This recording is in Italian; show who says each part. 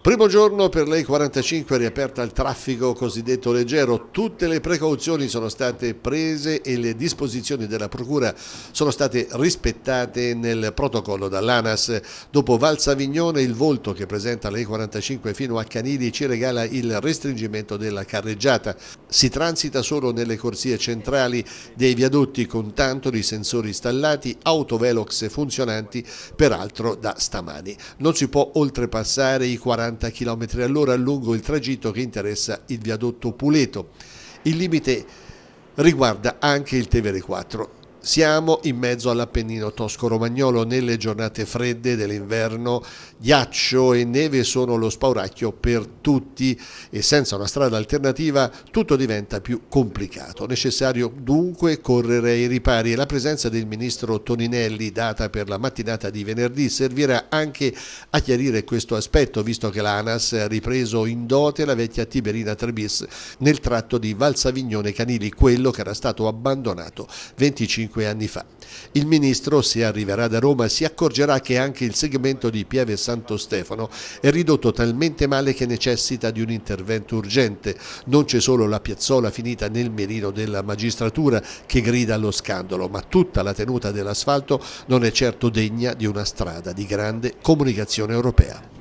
Speaker 1: Primo giorno per lei 45 riaperta al traffico cosiddetto leggero, tutte le precauzioni sono state prese e le disposizioni della Procura sono state rispettate nel protocollo dall'ANAS. Dopo Valsavignone il volto che presenta lei 45 fino a Canidi ci regala il restringimento della carreggiata. Si transita solo nelle corsie centrali dei viadotti con tanto di sensori installati, autovelox funzionanti peraltro da stamani. Non si può oltrepassare i 40 180 km all'ora lungo il tragitto che interessa il viadotto Puleto. Il limite riguarda anche il Tevere 4. Siamo in mezzo all'Appennino tosco-romagnolo nelle giornate fredde dell'inverno. Ghiaccio e neve sono lo spauracchio per tutti e senza una strada alternativa tutto diventa più complicato. Necessario dunque correre ai ripari e la presenza del ministro Toninelli data per la mattinata di venerdì servirà anche a chiarire questo aspetto visto che l'ANAS ha ripreso in dote la vecchia Tiberina Trebis nel tratto di Valsavignone Canili, quello che era stato abbandonato 25 5 anni fa. Il ministro, se arriverà da Roma, si accorgerà che anche il segmento di Pieve Santo Stefano è ridotto talmente male che necessita di un intervento urgente. Non c'è solo la piazzola finita nel mirino della magistratura che grida allo scandalo, ma tutta la tenuta dell'asfalto non è certo degna di una strada di grande comunicazione europea.